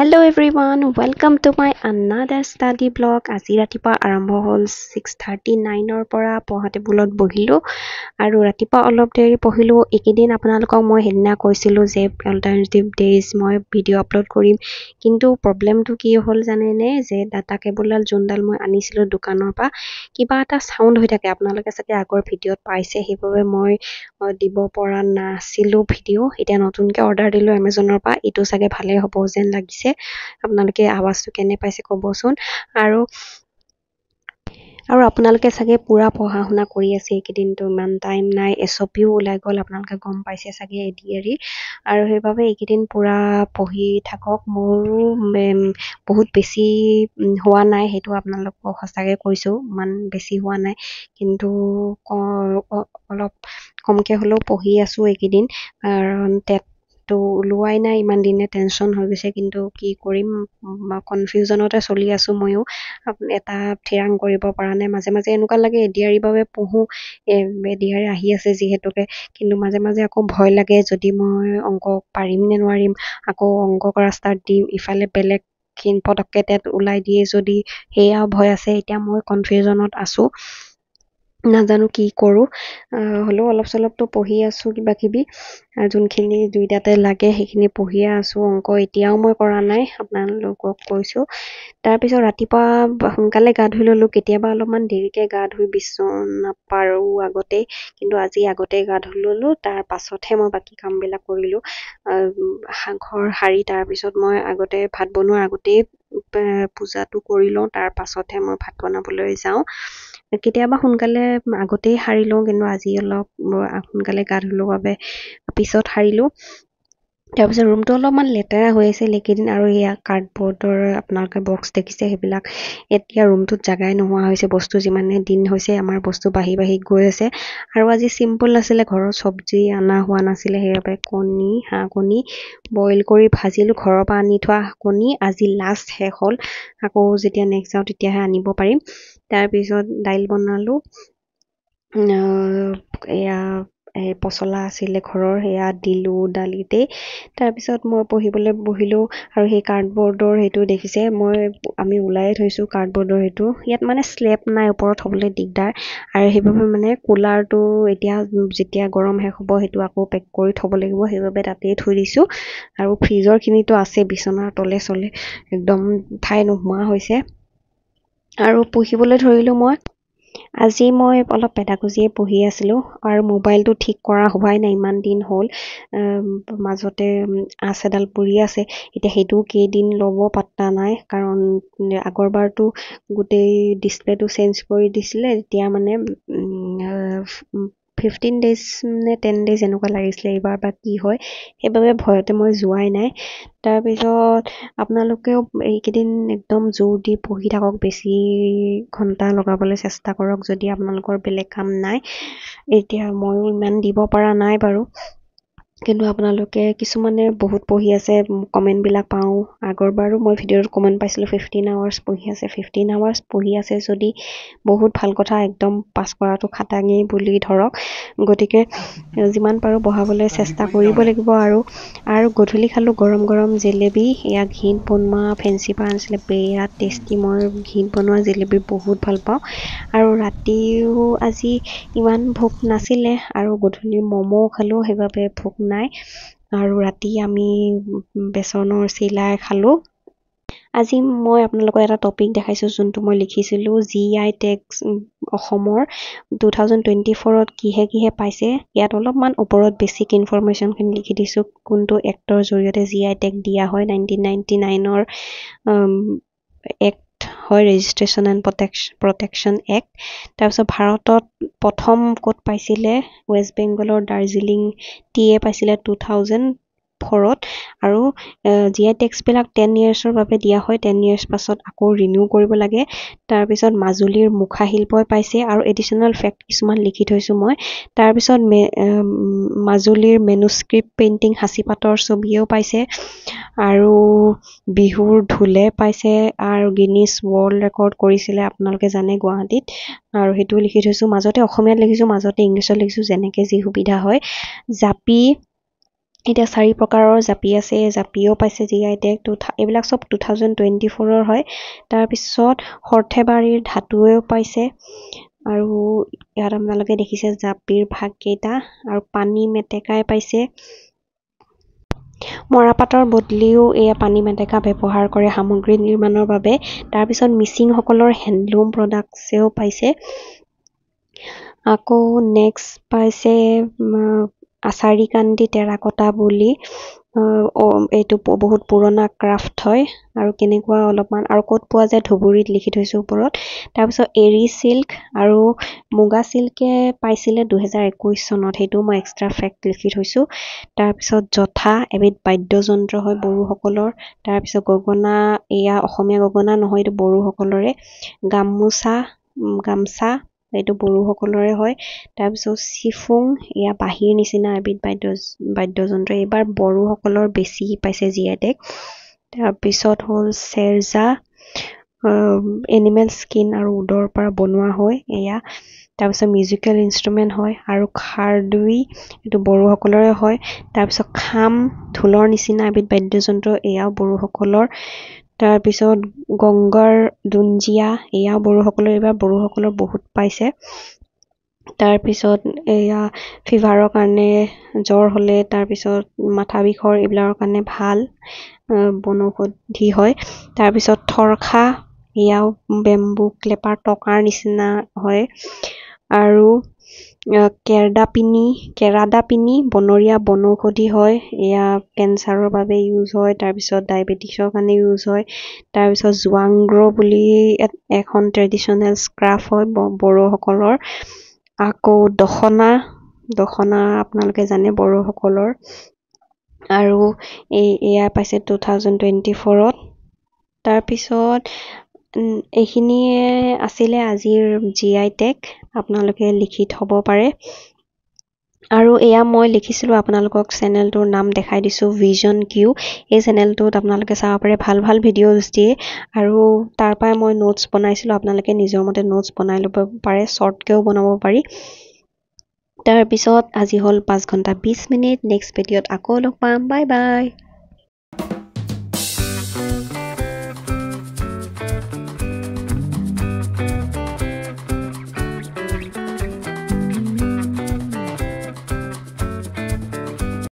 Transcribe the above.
hello' everyone welcome to my Anna the study blog আজি ৰাতিপুৱা আৰম্ভ হ'ল ছিক্স থাৰ্টি নাইনৰ পৰা পঢ়া টেবুলত বহিলোঁ আৰু ৰাতিপুৱা অলপ দেৰি পঢ়িলোঁ এইকেইদিন আপোনালোকক মই সেইদিনা কৈছিলোঁ যে অল্টাৰনেটিভ ডেইজ মই ভিডিঅ' আপলোড কৰিম কিন্তু প্ৰব্লেমটো কি হ'ল জানেনে যে ডাটা কেবুলডাল যোনডাল মই আনিছিলোঁ দোকানৰ পৰা কিবা এটা ছাউণ্ড হৈ থাকে আপোনালোকে চাগে আগৰ ভিডিঅ'ত পাইছে সেইবাবে মই দিব পৰা নাছিলোঁ ভিডিঅ' এতিয়া নতুনকৈ অৰ্ডাৰ দিলোঁ এমেজনৰ পৰা এইটো চাগে ভালেই হ'ব যেন লাগিছে পাইছে আপোনালোকে আৱাজটো কেনে পাইছে ক'বচোন আৰু আৰু আপোনালোকে চাগে পূৰা পঢ়া শুনা কৰি আছে এইকেইদিনটো ইমান টাইম নাই এছপিও ওলাই গ'ল আপোনালোকে গম পাইছে চাগে এডি এৰি আৰু সেইবাবে এইকেইদিন পূৰা পঢ়ি থাকক মোৰো বহুত বেছি হোৱা নাই সেইটো আপোনালোকক সঁচাকৈ কৈছোঁ ইমান বেছি হোৱা নাই কিন্তু অলপ কমকে হ'লেও পঢ়ি আছোঁ এইকেইদিন কাৰণ টেট তো ওলোৱাই নাই ইমান দিনে টেনশ্যন হৈ গৈছে কিন্তু কি কৰিম কনফিউজনতে চলি আছোঁ ময়ো এটা থিৰাং কৰিব পৰা নাই মাজে মাজে এনেকুৱা লাগে এডিয়াৰীৰ বাবে পঢ়োঁ এডিয়াৰী আহি আছে যিহেতুকে কিন্তু মাজে মাজে আকৌ ভয় লাগে যদি মই অংক পাৰিম নে নোৱাৰিম আকৌ অংক কৰা ষ্টাৰ্ট দিম ইফালে বেলেগ পটককৈ তেত ওলাই দিয়ে যদি সেয়াও ভয় আছে এতিয়া মই কনফিউজনত আছোঁ নাজানো কি কৰোঁ হ'লেও অলপ চলপতো পঢ়ি আছোঁ কিবা কিবাকিবি যোনখিনি দুইটাতে লাগে সেইখিনি পঢ়িয়ে আছোঁ অংক এতিয়াও মই কৰা নাই আপোনালোকক কৈছোঁ তাৰপিছত ৰাতিপুৱা সোনকালে গা ধুই ল'লোঁ কেতিয়াবা অলপমান দেৰিকৈ গা ধুই বিচনা পাৰোঁ আগতেই কিন্তু আজি আগতেই গা ধুই ল'লোঁ তাৰ পাছতহে মই বাকী কামবিলাক কৰিলোঁ ঘৰ সাৰি তাৰপিছত মই আগতে ভাত বনোৱাৰ আগতেই পূজাটো কৰি লওঁ তাৰ পাছতহে মই ভাত বনাবলৈ যাওঁ কেতিয়াবা সোনকালে আগতেই সাৰি লওঁ কিন্তু আজি অলপ সোনকালে গা ধুলো বাবে পিছত সাৰিলোঁ তাৰপিছত ৰুমটো অলপমান লেতেৰা হৈ আছিল এইকেইদিন আৰু এয়া কাৰ্ডবৰ্ডৰ আপোনালোকে বক্স দেখিছে সেইবিলাক এতিয়া ৰুমটোত জাগাই নোহোৱা হৈছে বস্তু যিমানে দিন হৈছে আমাৰ বস্তু বাঢ়ি বাঢ়ি গৈ আছে আৰু আজি চিম্পল আছিলে ঘৰৰ চব্জি অনা হোৱা নাছিলে সেইবাবে কণী হাঁহ কণী বইল কৰি ভাজিলোঁ ঘৰৰ পৰা আনি থোৱা কণী আজি লাষ্ট শেষ হ'ল আকৌ যেতিয়া নেক্সট যাওঁ তেতিয়াহে আনিব পাৰিম তাৰপিছত দাইল বনালোঁ এয়া পচলা আছিলে ঘৰৰ সেয়া দিলোঁ দালিতেই তাৰপিছত মই পঢ়িবলৈ বহিলোঁ আৰু সেই কাৰ্ডবৰ্ডৰ সেইটো দেখিছে মই আমি ওলাই থৈছোঁ কাৰ্ডবৰ্ডৰ সেইটো ইয়াত মানে শ্লেপ নাই ওপৰত হ'বলৈ দিগদাৰ আৰু সেইবাবে মানে কুলাৰটো এতিয়া যেতিয়া গৰম শেষ হ'ব সেইটো আকৌ পেক কৰি থ'ব লাগিব সেইবাবে তাতেই থৈ দিছোঁ আৰু ফ্ৰিজৰখিনিতো আছে বিচনাৰ তলে চলে একদম ঠাই নোহোৱা হৈছে আৰু পুহিবলৈ ধৰিলোঁ মই আজি মই অলপ পেডাগজিয়ে পঢ়ি আছিলোঁ আৰু মোবাইলটো ঠিক কৰা হোৱাই নাই ইমান দিন হ'ল মাজতে আঁচ এডাল পৰি আছে এতিয়া সেইটোও কেইদিন ল'ব পাত্তা নাই কাৰণ আগৰবাৰটো গোটেই ডিছপ্লেটো চেঞ্জ কৰি দিছিলে এতিয়া মানে ফিফটিন ডেইজ নে টেন ডেইজ এনেকুৱা লাগিছিলে এইবাৰ বা কি হয় সেইবাবে ভয়তে মই যোৱাই নাই তাৰপিছত আপোনালোকেও এইকেইদিন একদম জোৰ দি পঢ়ি থাকক বেছি ঘণ্টা লগাবলৈ চেষ্টা কৰক যদি আপোনালোকৰ বেলেগ কাম নাই এতিয়া ময়ো ইমান দিব পৰা নাই বাৰু কিন্তু আপোনালোকে কিছুমানে বহুত পঢ়ি আছে কমেণ্টবিলাক পাওঁ আগৰবাৰো মই ভিডিঅ'ত কমেণ্ট পাইছিলোঁ ফিফটিন আৱাৰ্ছ পঢ়ি আছে ফিফটিন আৱাৰ্ছ পঢ়ি আছে যদি বহুত ভাল কথা একদম পাছ কৰাটো খাটাঙেই বুলি ধৰক গতিকে যিমান পাৰোঁ বঢ়াবলৈ চেষ্টা কৰিব লাগিব আৰু আৰু গধূলি খালোঁ গৰম গৰম জেলেবি এয়া ঘিণ বনোৱা ফেঞ্চি পৰা আনিছিলে বিৰাট টেষ্টি মই ঘিণ বনোৱা জেলেবি বহুত ভাল পাওঁ আৰু ৰাতিও আজি ইমান ভোক নাছিলে আৰু গধূলি ম'ম' খালোঁ সেইবাবে ভোক নাই আৰু ৰাতি আমি বেচনৰ চিলাই খালোঁ আজি মই আপোনালোকৰ এটা টপিক দেখাইছোঁ যোনটো মই লিখিছিলোঁ জি আই টেক্স অসমৰ টু থাউজেণ্ড টুৱেণ্টি ফ'ৰত কিহে কিহে পাইছে ইয়াত অলপমান ওপৰত বেছিক ইনফৰ্মেশ্যনখিনি লিখি দিছোঁ কোনটো এক্টৰ জৰিয়তে জি আই টেক দিয়া হয় নাইণ্টিন নাইণ্টি নাইনৰ এক্ট হয় registration and protection protection act তাৰপিছত ভাৰতত প্ৰথম ক'ত পাইছিলে ৱেষ্ট বেংগলৰ দাৰ্জিলিং টি এ পাইছিলে টু থাউজেণ্ড ফৰত আৰু জি টেক্সবিলাক টেন ইয়াৰ্ছৰ বাবে দিয়া হয় টেন ইয়াৰ্ছ পাছত আকৌ ৰিনিউ কৰিব লাগে তাৰপিছত মাজুলীৰ মুখাশিল্পই পাইছে আৰু এডিশ্যনেল ফেক্ট কিছুমান লিখি থৈছোঁ মই তাৰপিছত মাজুলীৰ মেনুস্ক্ৰিপ্ট পেইণ্টিং সাঁচি পাতৰ ছবিয়েও পাইছে আৰু বিহুৰ ঢোলে পাইছে আৰু গিনিজ ৱৰ্ল্ড ৰেকৰ্ড কৰিছিলে আপোনালোকে জানে গুৱাহাটীত আৰু সেইটোও লিখি থৈছোঁ মাজতে অসমীয়াত লিখিছোঁ মাজতে ইংলিছত লিখিছোঁ যেনেকৈ যি সুবিধা হয় জাপি এতিয়া চাৰি প্ৰকাৰৰ জাপি আছে জাপিও পাইছে জি আই টেগ টু থা এইবিলাক চব টু থাউজেণ্ড টুৱেণ্টি ফ'ৰৰ হয় তাৰপিছত সৰ্থেবাৰীৰ ধাতুৱেও পাইছে আৰু ইয়াত আপোনালোকে দেখিছে জাপিৰ ভাগকেইটা আৰু পানী মেটেকাই পাইছে মৰাপাটৰ বদলিও এয়া পানী মেটেকা ব্যৱহাৰ কৰে সামগ্ৰী নিৰ্মাণৰ বাবে তাৰপিছত মিচিংসকলৰ হেণ্ডলুম প্ৰডাক্টছেও পাইছে আকৌ নেক্সট পাইছে আচাৰী কান্দি টেৰাকটা বুলি এইটো বহুত পুৰণা ক্ৰাফ্ট হয় আৰু কেনেকুৱা অলপমান আৰু ক'ত পোৱা যায় ধুবুৰীত লিখি থৈছোঁ ওপৰত তাৰপিছত এৰী চিল্ক আৰু মুগা চিল্কে পাইছিলে দুহেজাৰ একৈছ চনত সেইটো মই এক্সট্ৰা ফেক্ট লিখি থৈছোঁ তাৰপিছত জথা এবিধ বাদ্যযন্ত্ৰ হয় বড়োসকলৰ তাৰপিছত গগনা এয়া অসমীয়া গগনা নহয় এইটো বড়োসকলৰে গামোচা গামচা এইটো বড়োসকলৰে হয় তাৰপিছত চিফুং এয়া বাঁহীৰ নিচিনা এবিধ বাদ্য বাদ্যযন্ত্ৰ এইবাৰ বড়োসকলৰ বেছি পাইছে জি আই টেক তাৰপিছত হ'ল চেৰজা এনিমেল স্কিন আৰু উদৰ পৰা বনোৱা হয় এয়া তাৰপিছত মিউজিকেল ইনষ্ট্ৰুমেণ্ট হয় আৰু খাৰদুই এইটো বড়োসকলৰে হয় তাৰপিছত খাম ঢোলৰ নিচিনা এবিধ বাদ্যযন্ত্ৰ এয়াও বড়োসকলৰ তাৰপিছত গংগাৰ দুঞ্জিয়া এয়াও বড়োসকলৰ এইবাৰ বড়োসকলৰ বহুত পাইছে তাৰপিছত এয়া ফিভাৰৰ কাৰণে জ্বৰ হ'লে তাৰপিছত মাথা বিষৰ এইবিলাকৰ কাৰণে ভাল বনৌষধি হয় তাৰপিছত থৰখা এয়াও বেম্বু ক্লেপাৰ টকাৰ নিচিনা হয় আৰু কেৰ্ডাপিনি কেৰাদাপিনি বনৰীয়া বনৌষধি হয় এয়া কেঞ্চাৰৰ বাবে ইউজ হয় তাৰপিছত ডায়েবেটিছৰ কাৰণে ইউজ হয় তাৰপিছত জোৱাংগ্ৰ' বুলি এখন ট্ৰেডিশ্যনেল স্ক্ৰাফ হয় বড়োসকলৰ আকৌ দখনা দখনা আপোনালোকে জানে বড়োসকলৰ আৰু এই এয়া পাইছে টু থাউজেণ্ড টুৱেণ্টি ফ'ৰত তাৰপিছত এইখিনিয়ে আছিলে আজিৰ জি আই টেক আপোনালোকে লিখি থ'ব পাৰে আৰু এয়া মই লিখিছিলোঁ আপোনালোকক চেনেলটোৰ নাম দেখাই দিছোঁ ভিজন কিউ এই চেনেলটোত আপোনালোকে চাব পাৰে ভাল ভাল ভিডিঅ'জ দিয়ে আৰু তাৰপৰাই মই নোটছ বনাইছিলোঁ আপোনালোকে নিজৰ মতে নোটছ বনাই ল'ব পাৰে শ্বৰ্টকৈও বনাব পাৰি তাৰপিছত আজি হ'ল পাঁচ ঘণ্টা বিছ মিনিট নেক্সট ভিডিঅ'ত আকৌ লগ পাম বাই বাই